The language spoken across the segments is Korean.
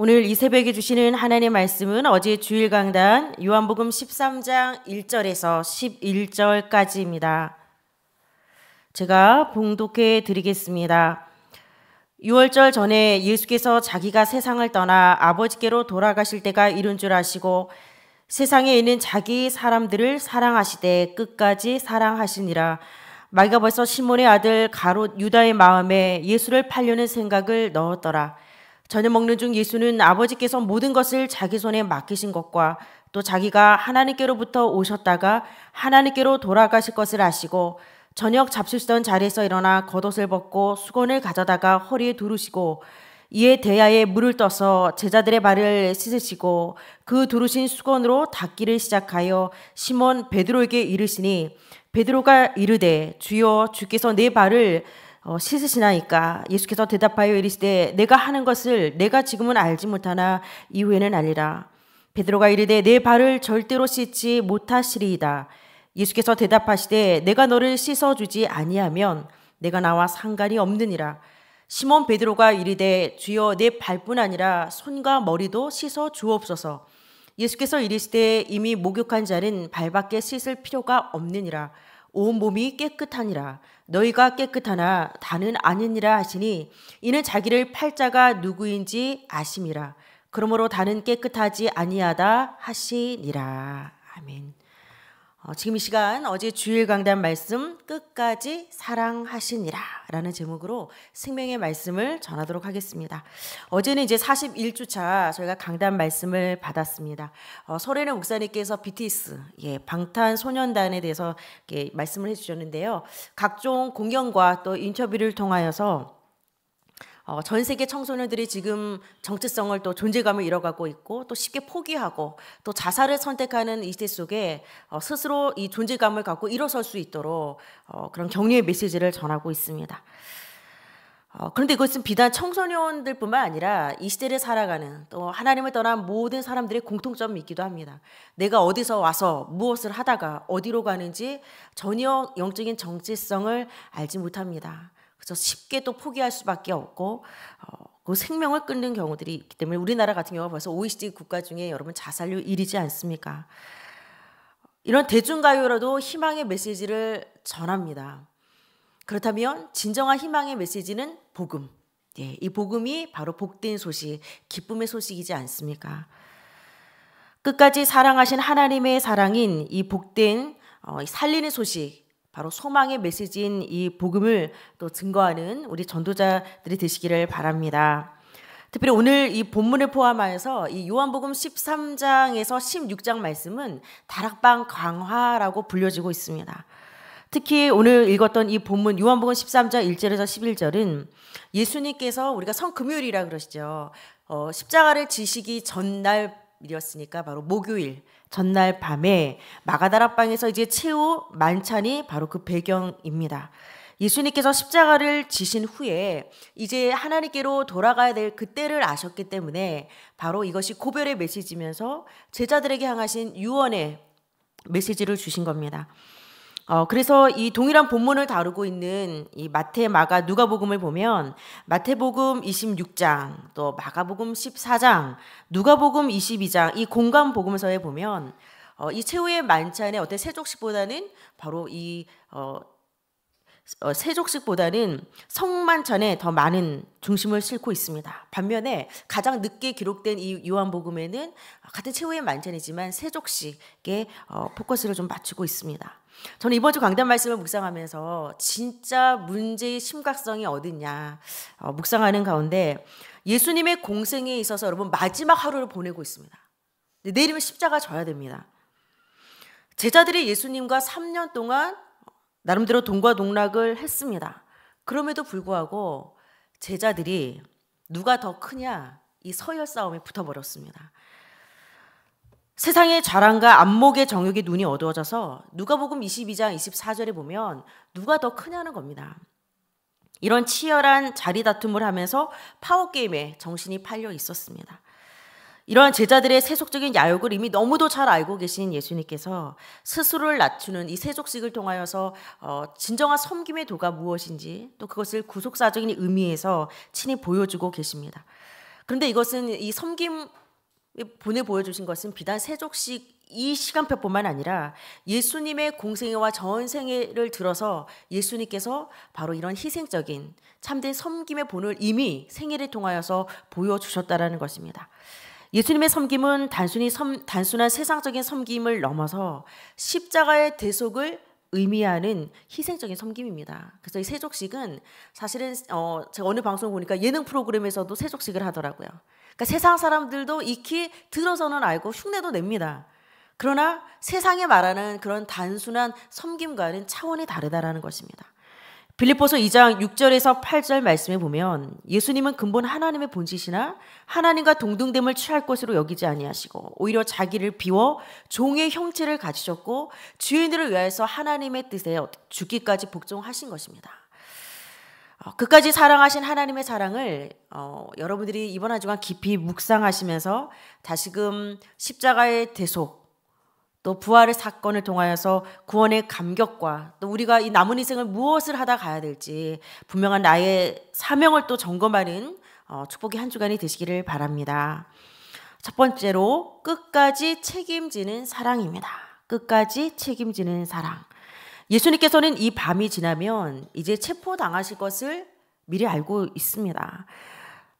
오늘 이 새벽에 주시는 하나님의 말씀은 어제 주일 강단 요한복음 13장 1절에서 11절까지입니다. 제가 봉독해 드리겠습니다. 6월절 전에 예수께서 자기가 세상을 떠나 아버지께로 돌아가실 때가 이른 줄 아시고 세상에 있는 자기 사람들을 사랑하시되 끝까지 사랑하시니라. 마귀가 벌써 시몬의 아들 가롯 유다의 마음에 예수를 팔려는 생각을 넣었더라. 저녁 먹는 중 예수는 아버지께서 모든 것을 자기 손에 맡기신 것과 또 자기가 하나님께로부터 오셨다가 하나님께로 돌아가실 것을 아시고 저녁 잡수시던 자리에서 일어나 겉옷을 벗고 수건을 가져다가 허리에 두르시고 이에 대야에 물을 떠서 제자들의 발을 씻으시고 그 두르신 수건으로 닦기를 시작하여 시몬 베드로에게 이르시니 베드로가 이르되 주여 주께서 내 발을 어, 씻으시나이까 예수께서 대답하여 이르시되 내가 하는 것을 내가 지금은 알지 못하나 이후에는 알리라 베드로가 이르되 내 발을 절대로 씻지 못하시리이다 예수께서 대답하시되 내가 너를 씻어 주지 아니하면 내가 나와 상관이 없느니라 시몬 베드로가 이르되 주여 내 발뿐 아니라 손과 머리도 씻어 주옵소서 예수께서 이르시되 이미 목욕한 자는 발밖에 씻을 필요가 없느니라 온 몸이 깨끗하니라 너희가 깨끗하나 다는 아니니라 하시니 이는 자기를 팔자가 누구인지 아심이라. 그러므로 다는 깨끗하지 아니하다 하시니라. 아멘. 어, 지금 이 시간 어제 주일 강단 말씀 끝까지 사랑하시니라 라는 제목으로 생명의 말씀을 전하도록 하겠습니다. 어제는 이제 41주차 저희가 강단 말씀을 받았습니다. 어, 설혜는 목사님께서 BTS, 예, 방탄소년단에 대해서 말씀을 해주셨는데요. 각종 공연과 또 인터뷰를 통하여서 어, 전 세계 청소년들이 지금 정체성을 또 존재감을 잃어가고 있고 또 쉽게 포기하고 또 자살을 선택하는 이 시대 속에 어, 스스로 이 존재감을 갖고 일어설 수 있도록 어, 그런 격려의 메시지를 전하고 있습니다. 어, 그런데 이것은 비단 청소년들뿐만 아니라 이 시대를 살아가는 또 하나님을 떠난 모든 사람들의 공통점이기도 합니다. 내가 어디서 와서 무엇을 하다가 어디로 가는지 전혀 영적인 정체성을 알지 못합니다. 그래서 쉽게 또 포기할 수밖에 없고 어, 그 생명을 끊는 경우들이 있기 때문에 우리나라 같은 경우가 벌써 OECD 국가 중에 여러분 자살률 1위지 않습니까? 이런 대중가요라도 희망의 메시지를 전합니다. 그렇다면 진정한 희망의 메시지는 복음. 예, 이 복음이 바로 복된 소식, 기쁨의 소식이지 않습니까? 끝까지 사랑하신 하나님의 사랑인 이 복된 어, 살리는 소식, 바로 소망의 메시지인 이 복음을 또 증거하는 우리 전도자들이 되시기를 바랍니다. 특별히 오늘 이 본문을 포함하여서 이 요한복음 13장에서 16장 말씀은 다락방 강화라고 불려지고 있습니다. 특히 오늘 읽었던 이 본문 요한복음 13장 1절에서 11절은 예수님께서 우리가 성금요일이라 그러시죠. 어, 십자가를 지시기 전날이었으니까 바로 목요일 전날 밤에 마가다락방에서 이제 최후 만찬이 바로 그 배경입니다. 예수님께서 십자가를 지신 후에 이제 하나님께로 돌아가야 될 그때를 아셨기 때문에 바로 이것이 고별의 메시지면서 제자들에게 향하신 유언의 메시지를 주신 겁니다. 어, 그래서 이 동일한 본문을 다루고 있는 이 마태, 마가, 누가복음을 보면 마태복음 26장, 또 마가복음 14장, 누가복음 22장 이 공간 복음서에 보면 어, 이 최후의 만찬의 어떤 세족식보다는 바로 이 어, 어, 세족식보다는 성만찬에 더 많은 중심을 싣고 있습니다. 반면에 가장 늦게 기록된 이 요한복음에는 같은 최후의 만찬이지만 세족식에 어, 포커스를 좀 맞추고 있습니다. 저는 이번 주 강단 말씀을 묵상하면서 진짜 문제의 심각성이 어딨냐 어, 묵상하는 가운데 예수님의 공생에 있어서 여러분 마지막 하루를 보내고 있습니다. 내일이면 십자가 져야 됩니다. 제자들이 예수님과 3년 동안 나름대로 동과 동락을 했습니다. 그럼에도 불구하고 제자들이 누가 더 크냐 이 서열 싸움에 붙어버렸습니다. 세상의 자랑과 안목의 정욕이 눈이 어두워져서 누가복음 22장 24절에 보면 누가 더 크냐는 겁니다. 이런 치열한 자리 다툼을 하면서 파워 게임에 정신이 팔려 있었습니다. 이러한 제자들의 세속적인 야욕을 이미 너무도 잘 알고 계신 예수님께서 스스로를 낮추는 이 세속식을 통하여서 어, 진정한 섬김의 도가 무엇인지 또 그것을 구속사적인 의미에서 친히 보여주고 계십니다. 그런데 이것은 이 섬김 보내 보여주신 것은 비단 세족식 이 시간표뿐만 아니라 예수님의 공생애와 전생애를 들어서 예수님께서 바로 이런 희생적인 참된 섬김의 본을 이미 생애를 통하여서 보여주셨다라는 것입니다. 예수님의 섬김은 단순히 섬, 단순한 세상적인 섬김을 넘어서 십자가의 대속을 의미하는 희생적인 섬김입니다. 그래서 이 세족식은 사실은 어, 제가 어느 방송 을 보니까 예능 프로그램에서도 세족식을 하더라고요. 그러니까 세상 사람들도 익히 들어서는 알고 흉내도 냅니다. 그러나 세상에 말하는 그런 단순한 섬김과는 차원이 다르다라는 것입니다. 빌립보서 2장 6절에서 8절 말씀에 보면 예수님은 근본 하나님의 본질이나 하나님과 동등됨을 취할 것으로 여기지 아니하시고 오히려 자기를 비워 종의 형체를 가지셨고 주인들을 위하여서 하나님의 뜻에 죽기까지 복종하신 것입니다. 어, 끝까지 사랑하신 하나님의 사랑을 어, 여러분들이 이번 한 주간 깊이 묵상하시면서 다시금 십자가의 대속 또 부활의 사건을 통하여서 구원의 감격과 또 우리가 이 남은 인생을 무엇을 하다 가야 될지 분명한 나의 사명을 또 점검하는 어, 축복의 한 주간이 되시기를 바랍니다. 첫 번째로 끝까지 책임지는 사랑입니다. 끝까지 책임지는 사랑. 예수님께서는 이 밤이 지나면 이제 체포당하실 것을 미리 알고 있습니다.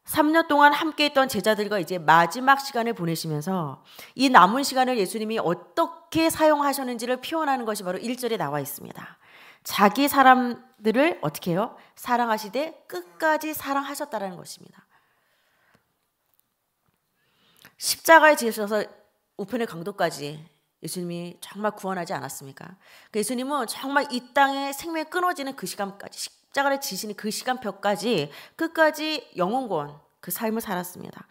3년 동안 함께 했던 제자들과 이제 마지막 시간을 보내시면서 이 남은 시간을 예수님이 어떻게 사용하셨는지를 표현하는 것이 바로 1절에 나와 있습니다. 자기 사람들을 어떻게 해요? 사랑하시되 끝까지 사랑하셨다라는 것입니다. 십자가에 지으셔서 우편의 강도까지 예수님이 정말 구원하지 않았습니까? 그 예수님은 정말 이 땅에 생명 끊어지는 그 시간까지 십자가를 지시는 그 시간표까지 끝까지 영혼권 그 삶을 살았습니다.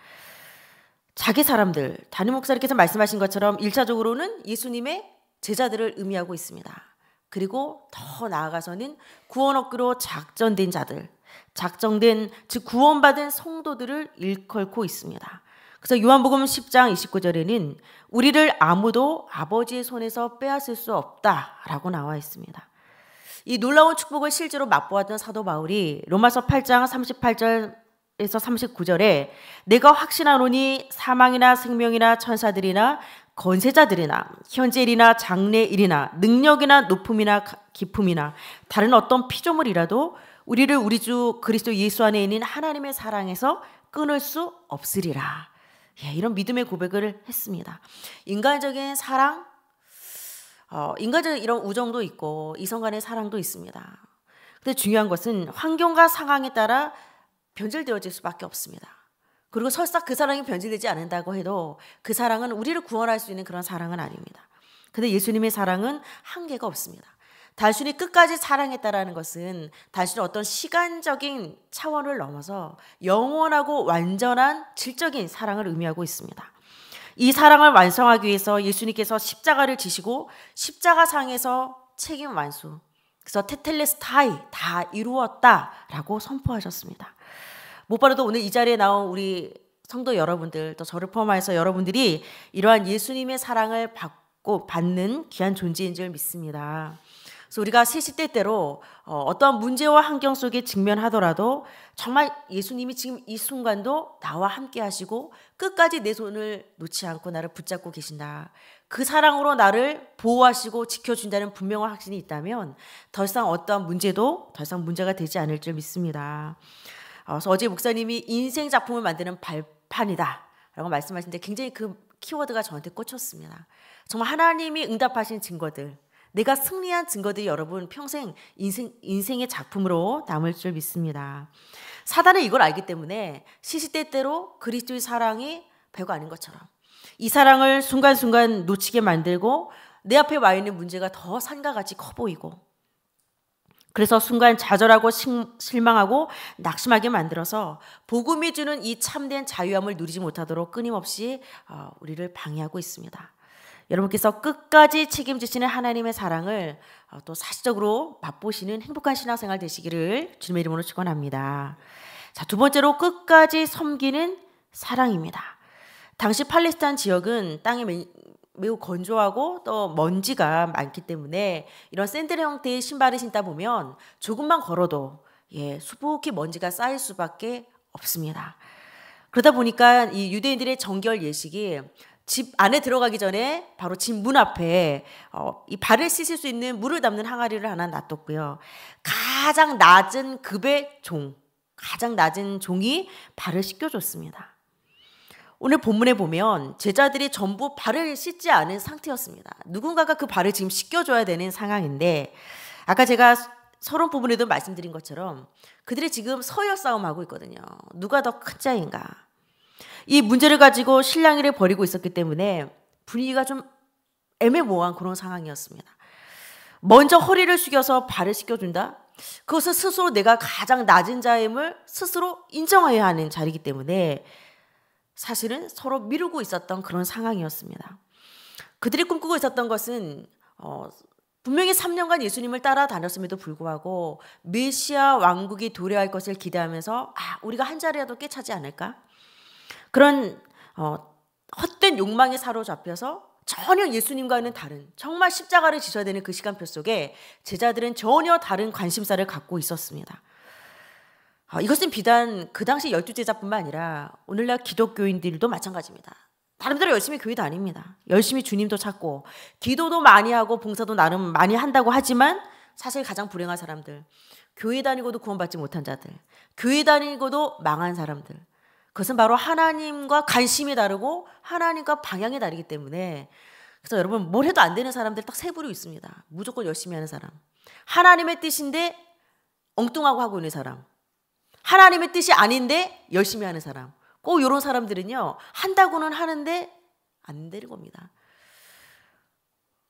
자기 사람들 단임 목사님께서 말씀하신 것처럼 1차적으로는 예수님의 제자들을 의미하고 있습니다. 그리고 더 나아가서는 구원 얻기로 작전된 자들, 작정된 즉 구원받은 성도들을 일컬고 있습니다. 그래서 요한복음 10장 29절에는 우리를 아무도 아버지의 손에서 빼앗을 수 없다라고 나와 있습니다. 이 놀라운 축복을 실제로 맛보았던 사도 바울이 로마서 8장 38절에서 39절에 내가 확신하노니 사망이나 생명이나 천사들이나 건세자들이나 현재일이나 장래일이나 능력이나 높음이나 기품이나 다른 어떤 피조물이라도 우리를 우리 주 그리스도 예수 안에 있는 하나님의 사랑에서 끊을 수 없으리라. 예, 이런 믿음의 고백을 했습니다. 인간적인 사랑, 어, 인간적인 이런 우정도 있고 이성 간의 사랑도 있습니다. 근데 중요한 것은 환경과 상황에 따라 변질되어질 수밖에 없습니다. 그리고 설사 그 사랑이 변질되지 않는다고 해도 그 사랑은 우리를 구원할 수 있는 그런 사랑은 아닙니다. 근데 예수님의 사랑은 한계가 없습니다. 단순히 끝까지 사랑했다라는 것은 단순히 어떤 시간적인 차원을 넘어서 영원하고 완전한 질적인 사랑을 의미하고 있습니다. 이 사랑을 완성하기 위해서 예수님께서 십자가를 지시고 십자가상에서 책임 완수, 그래서 테텔레스타이 다 이루었다라고 선포하셨습니다. 못바도 오늘 이 자리에 나온 우리 성도 여러분들 또 저를 포함해서 여러분들이 이러한 예수님의 사랑을 받고 받는 귀한 존재인 줄 믿습니다. 그래서 우리가 새 시대 때로 어떠한 문제와 환경 속에 직면하더라도 정말 예수님이 지금 이 순간도 나와 함께 하시고 끝까지 내 손을 놓지 않고 나를 붙잡고 계신다. 그 사랑으로 나를 보호하시고 지켜준다는 분명한 확신이 있다면 더 이상 어떠한 문제도 더 이상 문제가 되지 않을 줄 믿습니다. 어, 그래서 어제 목사님이 인생 작품을 만드는 발판이다. 라고 말씀하시는데 굉장히 그 키워드가 저한테 꽂혔습니다. 정말 하나님이 응답하신 증거들, 내가 승리한 증거들이 여러분 평생 인생, 인생의 작품으로 남을 줄 믿습니다. 사단은 이걸 알기 때문에 시시때때로 그리스도의 사랑이 배가 아닌 것처럼 이 사랑을 순간순간 놓치게 만들고 내 앞에 와 있는 문제가 더 산과 같이 커 보이고 그래서 순간 좌절하고 실망하고 낙심하게 만들어서 복음이 주는 이 참된 자유함을 누리지 못하도록 끊임없이 어, 우리를 방해하고 있습니다. 여러분께서 끝까지 책임지시는 하나님의 사랑을 어, 또 사실적으로 맛보시는 행복한 신앙생활 되시기를 주님의 이름으로 축원합니다. 자, 두 번째로 끝까지 섬기는 사랑입니다. 당시 팔레스타인 지역은 땅이 매우 건조하고 또 먼지가 많기 때문에 이런 샌들 형태의 신발을 신다 보면 조금만 걸어도 예, 수북히 먼지가 쌓일 수밖에 없습니다. 그러다 보니까 이 유대인들의 정결 예식이 집 안에 들어가기 전에 바로 집 문 앞에 어, 이 발을 씻을 수 있는 물을 담는 항아리를 하나 놔뒀고요. 가장 낮은 급의 종, 가장 낮은 종이 발을 씻겨줬습니다. 오늘 본문에 보면 제자들이 전부 발을 씻지 않은 상태였습니다. 누군가가 그 발을 지금 씻겨줘야 되는 상황인데 아까 제가 서론 부분에도 말씀드린 것처럼 그들이 지금 서열 싸움하고 있거든요. 누가 더 큰 자인가? 이 문제를 가지고 실랑이를 벌이고 있었기 때문에 분위기가 좀 애매모호한 그런 상황이었습니다. 먼저 허리를 숙여서 발을 씻겨준다? 그것은 스스로 내가 가장 낮은 자임을 스스로 인정해야 하는 자리이기 때문에 사실은 서로 미루고 있었던 그런 상황이었습니다. 그들이 꿈꾸고 있었던 것은 어, 분명히 3년간 예수님을 따라다녔음에도 불구하고 메시아 왕국이 도래할 것을 기대하면서 아, 우리가 한 자리라도 꿰차지 않을까? 그런 어, 헛된 욕망에 사로잡혀서 전혀 예수님과는 다른 정말 십자가를 지셔야 되는 그 시간표 속에 제자들은 전혀 다른 관심사를 갖고 있었습니다. 어, 이것은 비단 그 당시 열두 제자뿐만 아니라 오늘날 기독교인들도 마찬가지입니다. 나름대로 열심히 교회 다닙니다. 열심히 주님도 찾고 기도도 많이 하고 봉사도 나름 많이 한다고 하지만 사실 가장 불행한 사람들 교회 다니고도 구원받지 못한 자들 교회 다니고도 망한 사람들 그것은 바로 하나님과 관심이 다르고 하나님과 방향이 다르기 때문에 그래서 여러분 뭘 해도 안 되는 사람들 딱 세 부류 있습니다. 무조건 열심히 하는 사람. 하나님의 뜻인데 엉뚱하고 하고 있는 사람. 하나님의 뜻이 아닌데 열심히 하는 사람. 꼭 이런 사람들은요. 한다고는 하는데 안 되는 겁니다.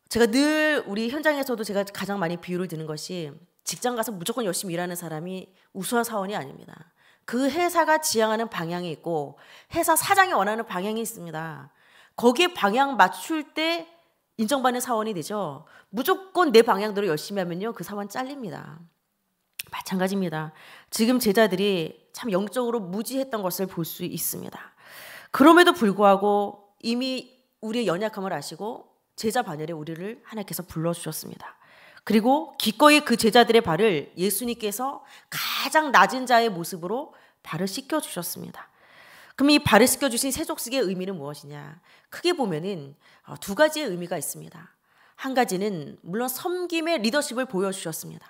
제가 늘 우리 현장에서도 제가 가장 많이 비유를 드는 것이 직장 가서 무조건 열심히 일하는 사람이 우수한 사원이 아닙니다. 그 회사가 지향하는 방향이 있고 회사 사장이 원하는 방향이 있습니다. 거기에 방향 맞출 때 인정받는 사원이 되죠. 무조건 내 방향대로 열심히 하면요. 그 사원 잘립니다. 마찬가지입니다. 지금 제자들이 참 영적으로 무지했던 것을 볼 수 있습니다. 그럼에도 불구하고 이미 우리의 연약함을 아시고 제자 반열에 우리를 하나님께서 불러주셨습니다. 그리고 기꺼이 그 제자들의 발을 예수님께서 가장 낮은 자의 모습으로 발을 씻겨 주셨습니다. 그럼 이 발을 씻겨 주신 세족식의 의미는 무엇이냐? 크게 보면은 어, 두 가지의 의미가 있습니다. 한 가지는 물론 섬김의 리더십을 보여주셨습니다.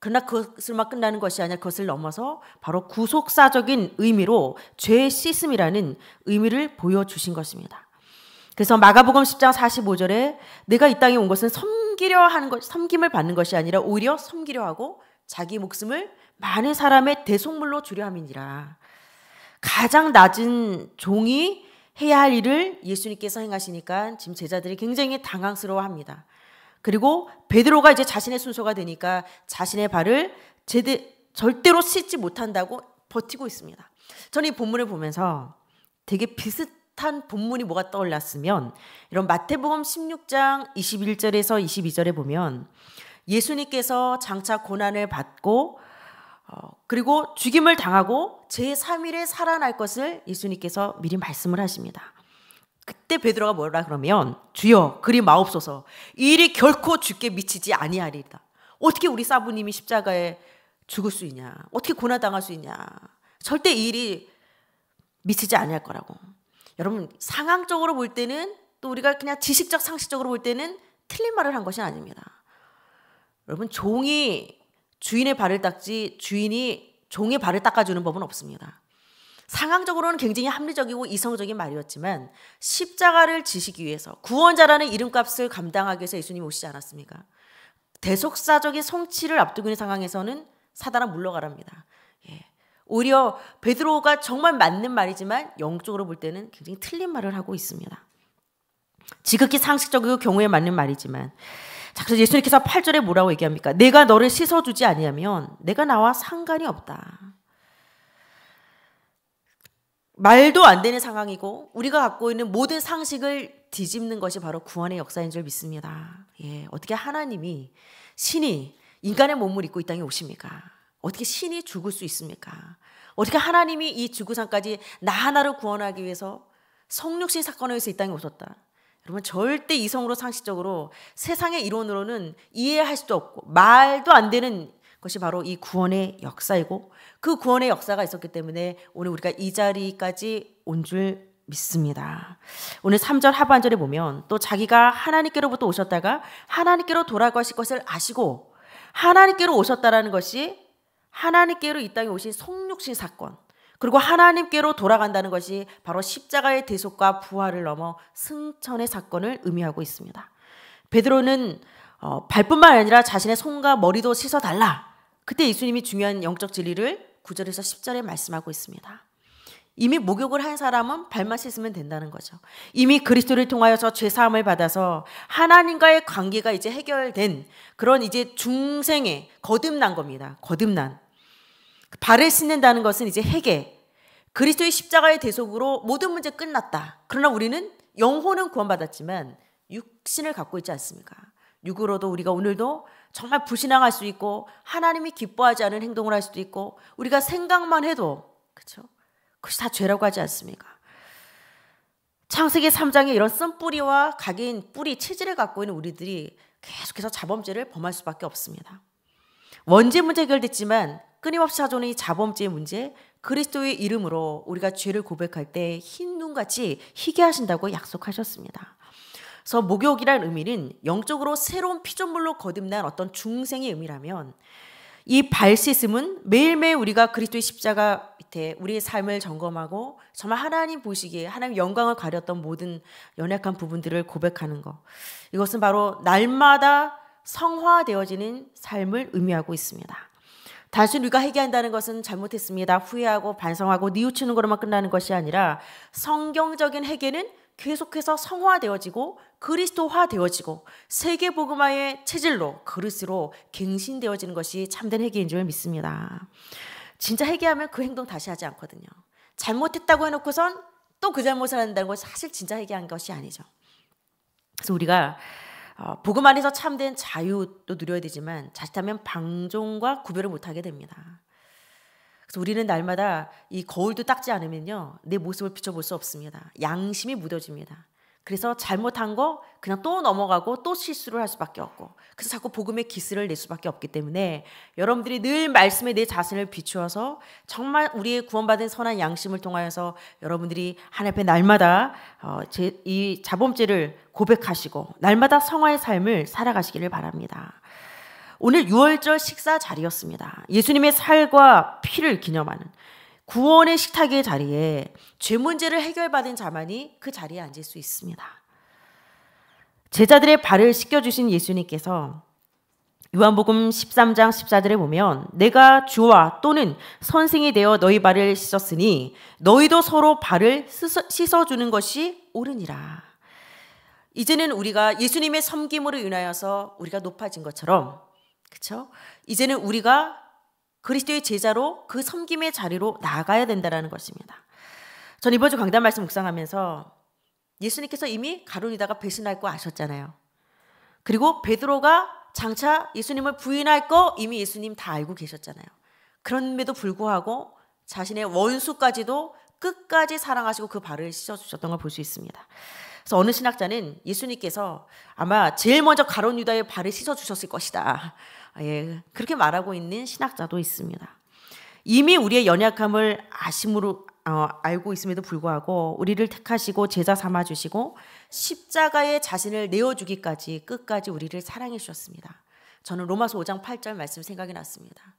그러나 그것을만 끝나는 것이 아니라 그것을 넘어서 바로 구속사적인 의미로 죄 씻음이라는 의미를 보여주신 것입니다. 그래서 마가복음 10장 45절에 내가 이 땅에 온 것은 섬 섬기려 하는 것, 섬김을 받는 것이 아니라 오히려 섬기려 하고 자기 목숨을 많은 사람의 대속물로 주려 함이니라. 가장 낮은 종이 해야 할 일을 예수님께서 행하시니까 지금 제자들이 굉장히 당황스러워합니다. 그리고 베드로가 이제 자신의 순서가 되니까 자신의 발을 제대, 절대로 씻지 못한다고 버티고 있습니다. 저는 이 본문을 보면서 되게 비슷 뚜렷한 본문이 뭐가 떠올랐으면 이런 마태복음 16장 21절에서 22절에 보면 예수님께서 장차 고난을 받고 어, 그리고 죽임을 당하고 제3일에 살아날 것을 예수님께서 미리 말씀을 하십니다. 그때 베드로가 뭐라 그러면 주여 그리 마옵소서 이 일이 결코 죽게 미치지 아니하리다. 어떻게 우리 사부님이 십자가에 죽을 수 있냐? 어떻게 고난 당할 수 있냐? 절대 이 일이 미치지 않을 거라고. 여러분 상황적으로 볼 때는 또 우리가 그냥 지식적 상식적으로 볼 때는 틀린 말을 한 것이 아닙니다. 여러분 종이 주인의 발을 닦지 주인이 종의 발을 닦아주는 법은 없습니다. 상황적으로는 굉장히 합리적이고 이성적인 말이었지만 십자가를 지시기 위해서 구원자라는 이름값을 감당하기 위해서 예수님이 오시지 않았습니까? 대속사적인 성취를 앞두고 있는 상황에서는 사단은 물러가랍니다. 예. 오히려 베드로가 정말 맞는 말이지만 영적으로 볼 때는 굉장히 틀린 말을 하고 있습니다. 지극히 상식적이고 경우에 맞는 말이지만 자, 그래서 예수님께서 8절에 뭐라고 얘기합니까? 내가 너를 씻어주지 아니하면 내가 나와 상관이 없다. 말도 안 되는 상황이고 우리가 갖고 있는 모든 상식을 뒤집는 것이 바로 구원의 역사인 줄 믿습니다. 예, 어떻게 하나님이 신이 인간의 몸을 입고 이 땅에 오십니까? 어떻게 신이 죽을 수 있습니까? 어떻게 하나님이 이 지구상까지 나 하나를 구원하기 위해서 성육신 사건을 위해서 이 땅에 오셨다. 여러분 절대 이성으로 상식적으로 세상의 이론으로는 이해할 수도 없고 말도 안 되는 것이 바로 이 구원의 역사이고 그 구원의 역사가 있었기 때문에 오늘 우리가 이 자리까지 온 줄 믿습니다. 오늘 3절 하반절에 보면 또 자기가 하나님께로부터 오셨다가 하나님께로 돌아가실 것을 아시고 하나님께로 오셨다라는 것이 하나님께로 이 땅에 오신 성육신 사건 그리고 하나님께로 돌아간다는 것이 바로 십자가의 대속과 부활을 넘어 승천의 사건을 의미하고 있습니다. 베드로는 어, 발뿐만 아니라 자신의 손과 머리도 씻어달라. 그때 예수님이 중요한 영적 진리를 9절에서 10절에 말씀하고 있습니다. 이미 목욕을 한 사람은 발만 씻으면 된다는 거죠. 이미 그리스도를 통하여서 죄사함을 받아서 하나님과의 관계가 이제 해결된 그런 이제 중생의 거듭난 겁니다. 거듭난. 발을 씻는다는 것은 이제 회개. 그리스도의 십자가의 대속으로 모든 문제 끝났다. 그러나 우리는 영혼은 구원받았지만 육신을 갖고 있지 않습니까? 육으로도 우리가 오늘도 정말 불신앙할 수 있고 하나님이 기뻐하지 않은 행동을 할 수도 있고 우리가 생각만 해도 그렇죠? 그것이 다 죄라고 하지 않습니까? 창세기 3장에 이런 쓴뿌리와 각인 뿌리 체질을 갖고 있는 우리들이 계속해서 자범죄를 범할 수밖에 없습니다. 원죄 문제 해결됐지만 끊임없이 찾아오는 자범죄의 문제 그리스도의 이름으로 우리가 죄를 고백할 때 흰 눈같이 희게 하신다고 약속하셨습니다. 그래서 목욕이란 의미는 영적으로 새로운 피조물로 거듭난 어떤 중생의 의미라면 이 발시슴은 매일매일 우리가 그리스도의 십자가 밑에 우리의 삶을 점검하고 정말 하나님 보시기에 하나님 영광을 가렸던 모든 연약한 부분들을 고백하는 것. 이것은 바로 날마다 성화되어지는 삶을 의미하고 있습니다. 단순 히 우리가 회개한다는 것은 잘못했습니다. 후회하고 반성하고 뉘우치는 것로만 끝나는 것이 아니라 성경적인 회개는 계속해서 성화되어지고 그리스도화되어지고 세계 복음화의 체질로 그릇으로 갱신되어지는 것이 참된 회개인 줄 믿습니다. 진짜 회개하면 그 행동 다시 하지 않거든요. 잘못했다고 해놓고선 또 그 잘못을 한다는 것건 사실 진짜 회개한 것이 아니죠. 그래서 우리가 어, 복음 안에서 참된 자유도 누려야 되지만 자칫하면 방종과 구별을 못하게 됩니다. 그래서 우리는 날마다 이 거울도 닦지 않으면요 내 모습을 비춰볼 수 없습니다. 양심이 무뎌집니다. 그래서 잘못한 거 그냥 또 넘어가고 또 실수를 할 수밖에 없고 그래서 자꾸 복음의 기스를 낼 수밖에 없기 때문에 여러분들이 늘 말씀에 내 자신을 비추어서 정말 우리의 구원받은 선한 양심을 통하여서 여러분들이 하나님 앞에 날마다 어, 제, 이 자범죄를 고백하시고 날마다 성화의 삶을 살아가시기를 바랍니다. 오늘 6월절 식사 자리였습니다. 예수님의 살과 피를 기념하는 구원의 식탁의 자리에 죄 문제를 해결받은 자만이 그 자리에 앉을 수 있습니다. 제자들의 발을 씻겨주신 예수님께서 요한복음 13장 14절에 보면 내가 주와 또는 선생이 되어 너희 발을 씻었으니 너희도 서로 발을 씻어주는 것이 옳으니라. 이제는 우리가 예수님의 섬김으로 인하여서 우리가 높아진 것처럼 그렇죠? 이제는 우리가 그리스도의 제자로 그 섬김의 자리로 나가야 된다라는 것입니다. 전 이번 주 강단 말씀 묵상하면서 예수님께서 이미 가룟유다가 배신할 거 아셨잖아요. 그리고 베드로가 장차 예수님을 부인할 거 이미 예수님 다 알고 계셨잖아요. 그런데도 불구하고 자신의 원수까지도 끝까지 사랑하시고 그 발을 씻어주셨던 걸 볼 수 있습니다. 그래서 어느 신학자는 예수님께서 아마 제일 먼저 가론 유다의 발을 씻어 주셨을 것이다. 아, 예, 그렇게 말하고 있는 신학자도 있습니다. 이미 우리의 연약함을 아심으로 어, 알고 있음에도 불구하고 우리를 택하시고 제자 삼아 주시고 십자가에 자신을 내어 주기까지 끝까지 우리를 사랑해 주셨습니다. 저는 로마서 5장 8절 말씀 생각이 났습니다.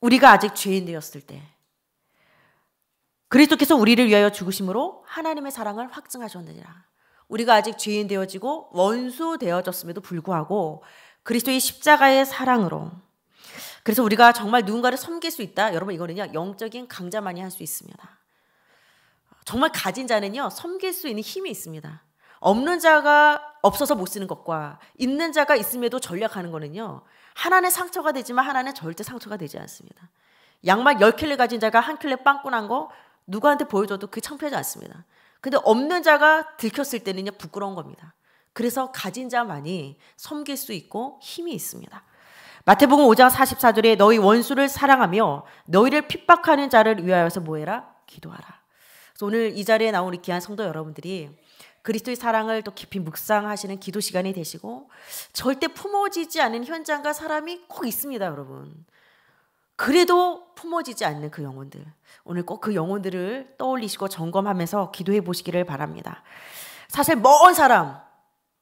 우리가 아직 죄인되었을 때 그리스도께서 우리를 위하여 죽으심으로 하나님의 사랑을 확증하셨느니라. 우리가 아직 죄인 되어지고 원수 되어졌음에도 불구하고 그리스도의 십자가의 사랑으로 그래서 우리가 정말 누군가를 섬길 수 있다. 여러분 이거는요. 영적인 강자만이 할 수 있습니다. 정말 가진 자는요. 섬길 수 있는 힘이 있습니다. 없는 자가 없어서 못 쓰는 것과 있는 자가 있음에도 전략하는 거는요. 하나는 상처가 되지만 하나는 절대 상처가 되지 않습니다. 양말 10킬레 가진 자가 한 킬레 빵꾸난 거 누구한테 보여줘도 그게 창피하지 않습니다. 근데 없는 자가 들켰을 때는 부끄러운 겁니다. 그래서 가진 자만이 섬길 수 있고 힘이 있습니다. 마태복음 5장 44절에 너희 원수를 사랑하며 너희를 핍박하는 자를 위하여서 모해라 기도하라. 그래서 오늘 이 자리에 나온 우리 귀한 성도 여러분들이 그리스도의 사랑을 또 깊이 묵상하시는 기도 시간이 되시고 절대 품어지지 않은 현장과 사람이 꼭 있습니다, 여러분. 그래도 품어지지 않는 그 영혼들. 오늘 꼭 그 영혼들을 떠올리시고 점검하면서 기도해 보시기를 바랍니다. 사실 먼 사람,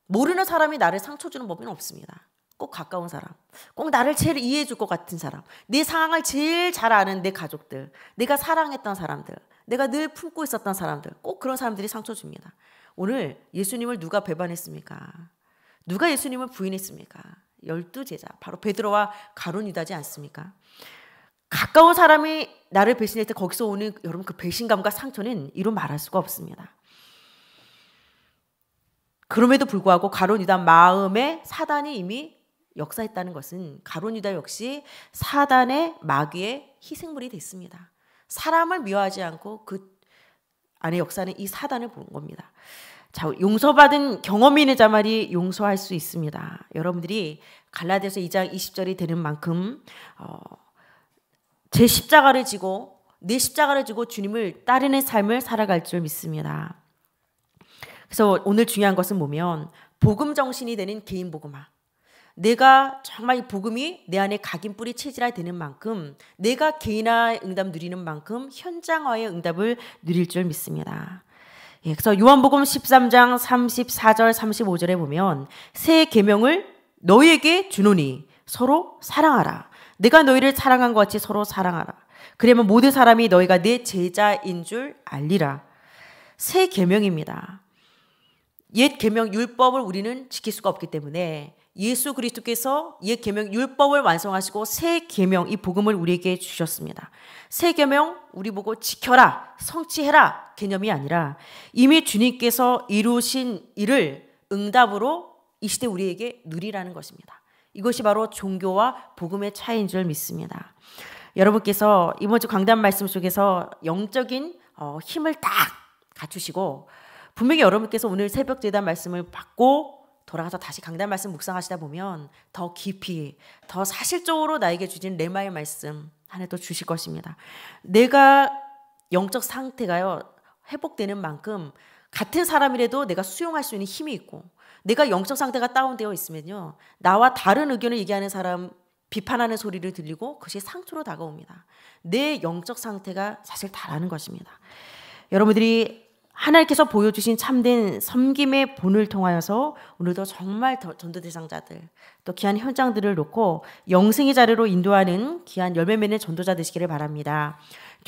모르는 사람이 나를 상처 주는 법은 없습니다. 꼭 가까운 사람, 꼭 나를 제일 이해해 줄 것 같은 사람, 내 상황을 제일 잘 아는 내 가족들, 내가 사랑했던 사람들, 내가 늘 품고 있었던 사람들, 꼭 그런 사람들이 상처 줍니다. 오늘 예수님을 누가 배반했습니까? 누가 예수님을 부인했습니까? 열두 제자, 바로 베드로와 가룟이다지 않습니까? 가까운 사람이 나를 배신할 때 거기서 오는 여러분 그 배신감과 상처는 이루 말할 수가 없습니다. 그럼에도 불구하고 가론유다 마음에 사단이 이미 역사했다는 것은 가론유다 역시 사단의 마귀의 희생물이 됐습니다. 사람을 미워하지 않고 그 안에 역사는 이 사단을 보 겁니다. 자, 용서받은 경험이 있는 자만이 용서할 수 있습니다. 여러분들이 갈라디아서 2장 20절이 되는 만큼 어, 제 십자가를 지고 내 십자가를 지고 주님을 따르는 삶을 살아갈 줄 믿습니다. 그래서 오늘 중요한 것은 보면 복음 정신이 되는 개인 복음화. 내가 정말 이 복음이 내 안에 각인 뿌리 체질화 되는 만큼 내가 개인화 응답 누리는 만큼 현장화의 응답을 누릴 줄 믿습니다. 예, 그래서 요한복음 13장 34절 35절에 보면 새 계명을 너에게 주노니 서로 사랑하라. 내가 너희를 사랑한 것 같이 서로 사랑하라. 그러면 모든 사람이 너희가 내 제자인 줄 알리라. 새 계명입니다. 옛 계명 율법을 우리는 지킬 수가 없기 때문에 예수 그리스도께서 옛 계명 율법을 완성하시고 새 계명 이 복음을 우리에게 주셨습니다. 새 계명 우리 보고 지켜라 성취해라 개념이 아니라 이미 주님께서 이루신 일을 응답으로 이 시대 우리에게 누리라는 것입니다. 이것이 바로 종교와 복음의 차이인 줄 믿습니다. 여러분께서 이번 주 강단 말씀 속에서 영적인 어, 힘을 딱 갖추시고 분명히 여러분께서 오늘 새벽 재단 말씀을 받고 돌아가서 다시 강단 말씀 묵상하시다 보면 더 깊이 더 사실적으로 나에게 주신 레마의 말씀 하나 또 주실 것입니다. 내가 영적 상태가요 회복되는 만큼 같은 사람이라도 내가 수용할 수 있는 힘이 있고 내가 영적 상태가 다운되어 있으면요. 나와 다른 의견을 얘기하는 사람 비판하는 소리를 들리고 그것이 상처로 다가옵니다. 내 영적 상태가 사실 다라는 것입니다. 여러분들이 하나님께서 보여주신 참된 섬김의 본을 통하여서 오늘도 정말 전도 대상자들 또 귀한 현장들을 놓고 영생의 자리로 인도하는 귀한 열매 맺는 전도자 되시기를 바랍니다.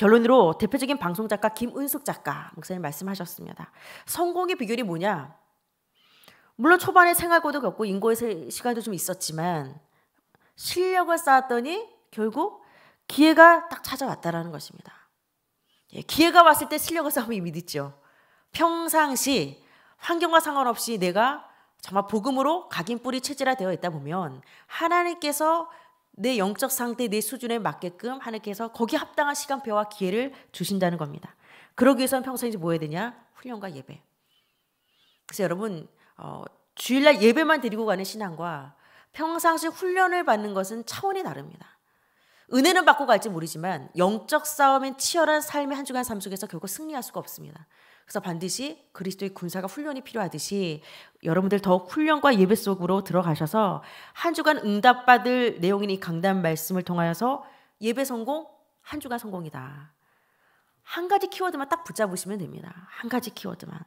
결론으로 대표적인 방송 작가 김은숙 작가 목사님 말씀하셨습니다. 성공의 비결이 뭐냐? 물론 초반에 생활고도 겪고 인고의 시간도 좀 있었지만 실력을 쌓았더니 결국 기회가 딱 찾아왔다라는 것입니다. 예, 기회가 왔을 때 실력을 쌓으면 이미 늦죠. 평상시 환경과 상관없이 내가 정말 복음으로 각인 뿌리 체질화 되어 있다 보면 하나님께서 내 영적 상태, 내 수준에 맞게끔 하나님께서 거기에 합당한 시간표와 기회를 주신다는 겁니다. 그러기 위해서는 평소뭐 해야 되냐? 훈련과 예배. 그래서 여러분 어, 주일날 예배만 드리고 가는 신앙과 평상시 훈련을 받는 것은 차원이 다릅니다. 은혜는 받고 갈지 모르지만 영적 싸움인 치열한 삶의 한 주간 삶 속에서 결국 승리할 수가 없습니다. 그래서 반드시 그리스도의 군사가 훈련이 필요하듯이 여러분들 더욱 훈련과 예배 속으로 들어가셔서 한 주간 응답받을 내용인 이 강단 말씀을 통하여서 예배 성공, 한 주간 성공이다. 한 가지 키워드만 딱 붙잡으시면 됩니다. 한 가지 키워드만.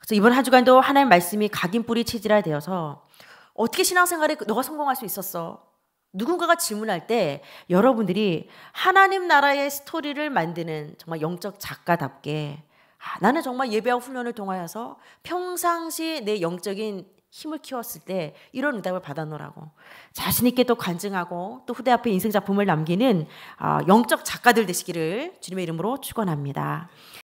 그래서 이번 한 주간도 하나님 말씀이 각인 뿌리 체질화 되어서 어떻게 신앙생활에 너가 성공할 수 있었어? 누군가가 질문할 때 여러분들이 하나님 나라의 스토리를 만드는 정말 영적 작가답게 아, 나는 정말 예배와 훈련을 통하여서 평상시 내 영적인 힘을 키웠을 때 이런 응답을 받아놓으라고 자신 있게 또 간증하고 또 후대 앞에 인생 작품을 남기는 아, 영적 작가들 되시기를 주님의 이름으로 축원합니다.